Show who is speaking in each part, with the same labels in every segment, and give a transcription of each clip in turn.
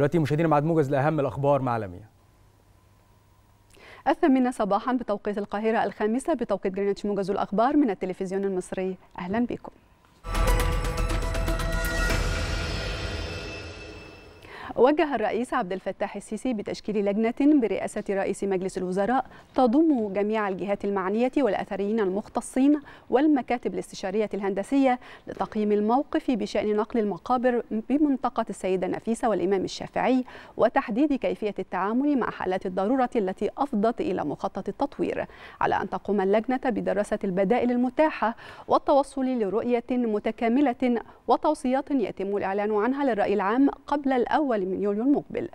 Speaker 1: دلوقتي مشاهدينا بعد موجز لاهم الاخبار مع لميا يعني. الثامنة صباحا بتوقيت القاهرة الخامسة بتوقيت جرينتش موجز الأخبار من التلفزيون المصري أهلا بكم وجه الرئيس عبد الفتاح السيسي بتشكيل لجنة برئاسة رئيس مجلس الوزراء تضم جميع الجهات المعنية والأثريين المختصين والمكاتب الاستشارية الهندسية لتقييم الموقف بشأن نقل المقابر بمنطقة السيدة نفيسة والإمام الشافعي وتحديد كيفية التعامل مع حالات الضرورة التي أفضت إلى مخطط التطوير على أن تقوم اللجنة بدراسة البدائل المتاحة والتوصل لرؤية متكاملة وتوصيات يتم الإعلان عنها للرأي العام قبل الأول الأول من يوليو المقبل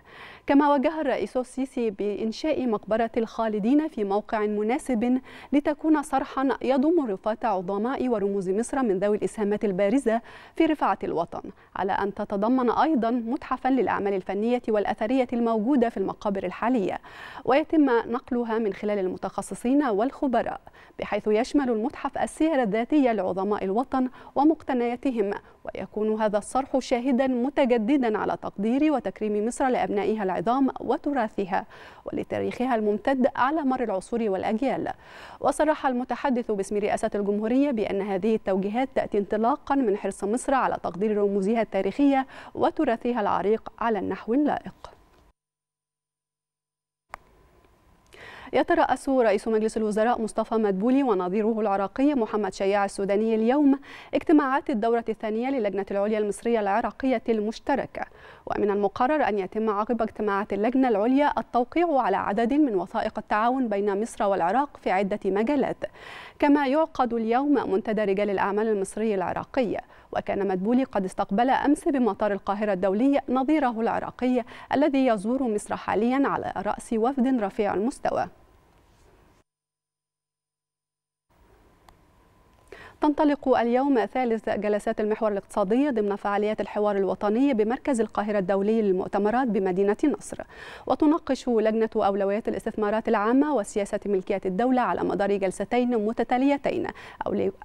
Speaker 1: كما وجه الرئيس السيسي بإنشاء مقبرة الخالدين في موقع مناسب لتكون صرحا يضم رفات عظماء ورموز مصر من ذوي الإسهامات البارزة في رفعة الوطن على أن تتضمن أيضا متحفا للأعمال الفنية والأثرية الموجودة في المقابر الحالية ويتم نقلها من خلال المتخصصين والخبراء بحيث يشمل المتحف السير الذاتية لعظماء الوطن ومقتنياتهم ويكون هذا الصرح شاهدا متجددا على تقدير وتكريم مصر لأبنائها العظام وتراثها ولتاريخها الممتد على مر العصور والأجيال وصرح المتحدث باسم رئاسة الجمهورية بأن هذه التوجيهات تأتي انطلاقا من حرص مصر على تقدير رموزها التاريخية وتراثها العريق على النحو اللائق يترأس رئيس مجلس الوزراء مصطفى مدبولي ونظيره العراقي محمد شياع السوداني اليوم اجتماعات الدورة الثانية للجنة العليا المصرية العراقية المشتركة ومن المقرر أن يتم عقب اجتماعات اللجنة العليا التوقيع على عدد من وثائق التعاون بين مصر والعراق في عدة مجالات كما يعقد اليوم منتدى رجال الأعمال المصري العراقي وكان مدبولي قد استقبل أمس بمطار القاهرة الدولي نظيره العراقي الذي يزور مصر حاليا على رأس وفد رفيع المستوى تنطلق اليوم ثالث جلسات المحور الاقتصادي ضمن فعاليات الحوار الوطني بمركز القاهرة الدولي للمؤتمرات بمدينة نصر وتناقش لجنة أولويات الاستثمارات العامة وسياسة ملكية الدولة على مدار جلستين متتاليتين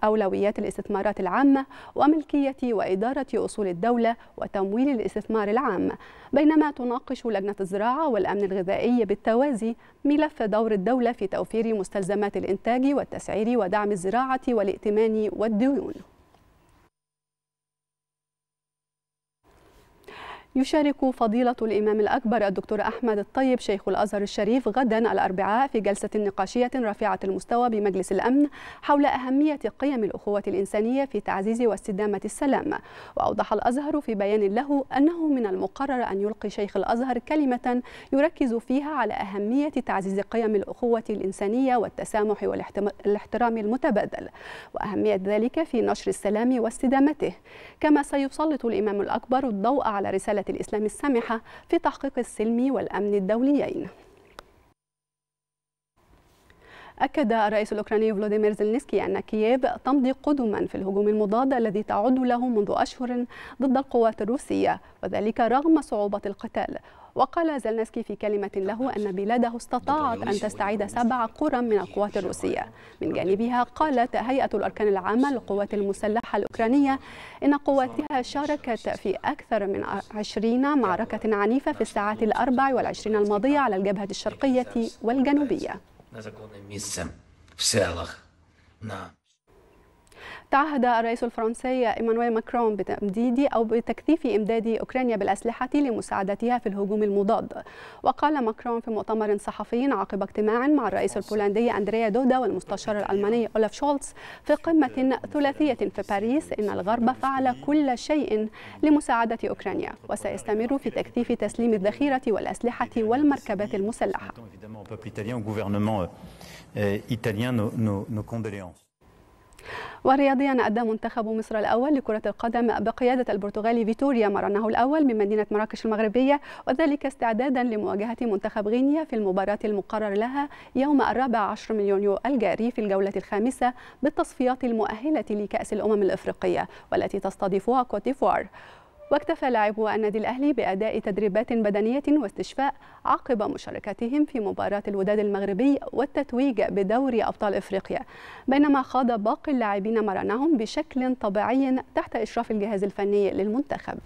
Speaker 1: أولويات الاستثمارات العامة وملكية وإدارة أصول الدولة وتمويل الاستثمار العام بينما تناقش لجنة الزراعة والأمن الغذائي بالتوازي ملف دور الدولة في توفير مستلزمات الإنتاج والتسعير ودعم الزراعة والائتمان what do you know? يشارك فضيلة الإمام الأكبر الدكتور أحمد الطيب شيخ الأزهر الشريف غدا الأربعاء في جلسة نقاشية رفيعة المستوى بمجلس الأمن حول أهمية قيم الأخوة الإنسانية في تعزيز واستدامة السلام وأوضح الأزهر في بيان له أنه من المقرر أن يلقي شيخ الأزهر كلمة يركز فيها على أهمية تعزيز قيم الأخوة الإنسانية والتسامح والاحترام المتبادل وأهمية ذلك في نشر السلام واستدامته كما سيسلط الإمام الأكبر الضوء على رسالة دولة الإسلام السامحة في تحقيق السلم والأمن الدوليين أكد الرئيس الأوكراني فلوديمير زلنسكي أن كييف تمضي قدما في الهجوم المضاد الذي تعد له منذ أشهر ضد القوات الروسية وذلك رغم صعوبة القتال وقال زلنسكي في كلمة له أن بلاده استطاعت أن تستعيد سبع قرى من القوات الروسية من جانبها قالت هيئة الأركان العامة للقوات المسلحة الأوكرانية إن قواتها شاركت في أكثر من عشرين معركة عنيفة في الساعات الأربع والعشرين الماضية على الجبهة الشرقية والجنوبية. تعهد الرئيس الفرنسي إيمانويل ماكرون بتمديد أو بتكثيف إمداد أوكرانيا بالأسلحة لمساعدتها في الهجوم المضاد وقال ماكرون في مؤتمر صحفي عقب اجتماع مع الرئيس البولندي أندريا دودا والمستشار الألماني أولف شولتز في قمة ثلاثية في باريس إن الغرب فعل كل شيء لمساعدة أوكرانيا وسيستمر في تكثيف تسليم الذخيرة والأسلحة والمركبات المسلحة. ورياضيا أدى منتخب مصر الأول لكرة القدم بقيادة البرتغالي فيتوريا مرنه الأول من مدينة مراكش المغربية وذلك استعدادا لمواجهة منتخب غينيا في المباراة المقرر لها يوم الرابع عشر من يونيو الجاري في الجولة الخامسة بالتصفيات المؤهلة لكأس الأمم الأفريقية والتي تستضيفها كوت ديفوار واكتفى لاعبو النادي الأهلي بأداء تدريبات بدنية واستشفاء عقب مشاركتهم في مباراة الوداد المغربي والتتويج بدوري أبطال إفريقيا بينما خاض باقي اللاعبين مرانهم بشكل طبيعي تحت إشراف الجهاز الفني للمنتخب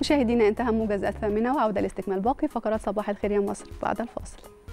Speaker 1: مشاهدينا انتهى موجز الثامنة وعودة لاستكمال باقي فقرات صباح الخير يا مصر بعد الفاصل